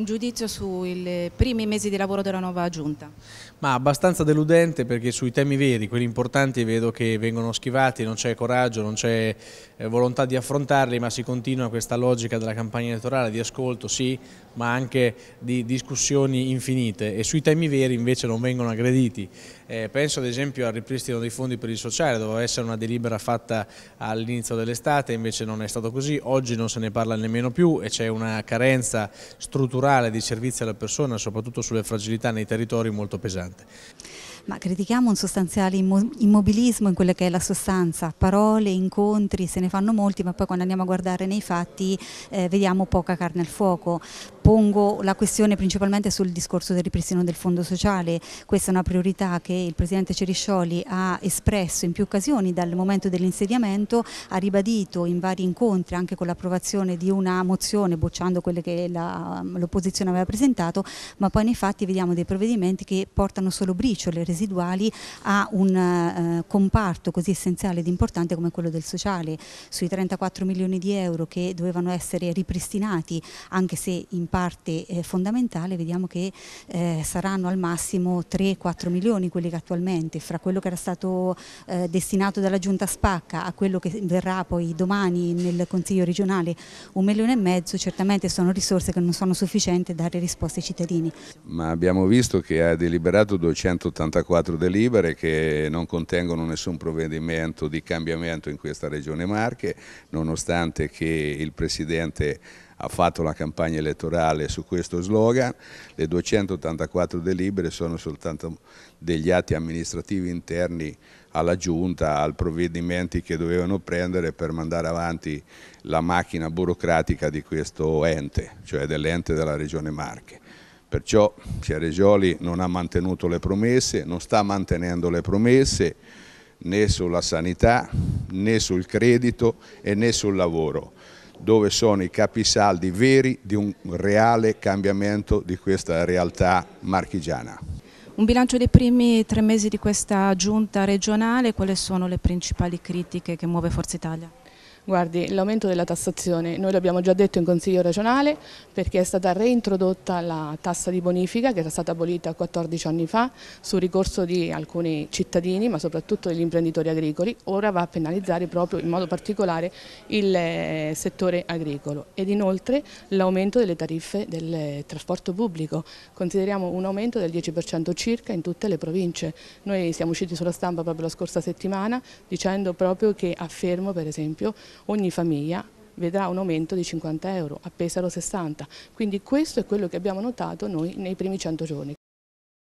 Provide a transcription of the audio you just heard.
un giudizio sui primi mesi di lavoro della nuova giunta? Ma abbastanza deludente perché sui temi veri, quelli importanti, vedo che vengono schivati, non c'è coraggio, non c'è eh, volontà di affrontarli, ma si continua questa logica della campagna elettorale di ascolto, sì, ma anche di discussioni infinite e sui temi veri invece non vengono aggrediti. Eh, penso ad esempio al ripristino dei fondi per il sociale, doveva essere una delibera fatta all'inizio dell'estate, invece non è stato così, oggi non se ne parla nemmeno più e c'è una carenza strutturale strutturale di servizi alla persona, soprattutto sulle fragilità nei territori, molto pesante ma critichiamo un sostanziale immobilismo in quella che è la sostanza, parole, incontri, se ne fanno molti, ma poi quando andiamo a guardare nei fatti eh, vediamo poca carne al fuoco. Pongo la questione principalmente sul discorso del ripristino del fondo sociale, questa è una priorità che il Presidente Ceriscioli ha espresso in più occasioni dal momento dell'insediamento, ha ribadito in vari incontri anche con l'approvazione di una mozione bocciando quelle che l'opposizione aveva presentato, ma poi nei fatti vediamo dei provvedimenti che portano solo briciole residuali a un eh, comparto così essenziale ed importante come quello del sociale. Sui 34 milioni di euro che dovevano essere ripristinati, anche se in parte eh, fondamentale, vediamo che eh, saranno al massimo 3-4 milioni quelli che attualmente, fra quello che era stato eh, destinato dalla Giunta Spacca a quello che verrà poi domani nel Consiglio regionale, un milione e mezzo, certamente sono risorse che non sono sufficienti a dare risposte ai cittadini. Ma abbiamo visto che ha deliberato 280 44 delibere che non contengono nessun provvedimento di cambiamento in questa regione Marche, nonostante che il Presidente ha fatto la campagna elettorale su questo slogan, le 284 delibere sono soltanto degli atti amministrativi interni alla Giunta, al provvedimenti che dovevano prendere per mandare avanti la macchina burocratica di questo ente, cioè dell'ente della Regione Marche. Perciò Gioli non ha mantenuto le promesse, non sta mantenendo le promesse né sulla sanità, né sul credito e né sul lavoro, dove sono i capisaldi veri di un reale cambiamento di questa realtà marchigiana. Un bilancio dei primi tre mesi di questa giunta regionale, quali sono le principali critiche che muove Forza Italia? Guardi, l'aumento della tassazione, noi l'abbiamo già detto in Consiglio regionale perché è stata reintrodotta la tassa di bonifica che era stata abolita 14 anni fa su ricorso di alcuni cittadini ma soprattutto degli imprenditori agricoli, ora va a penalizzare proprio in modo particolare il eh, settore agricolo ed inoltre l'aumento delle tariffe del trasporto pubblico, consideriamo un aumento del 10% circa in tutte le province, noi siamo usciti sulla stampa proprio la scorsa settimana dicendo proprio che a Fermo per esempio ogni famiglia vedrà un aumento di 50 euro, a Pesaro 60. Quindi questo è quello che abbiamo notato noi nei primi 100 giorni.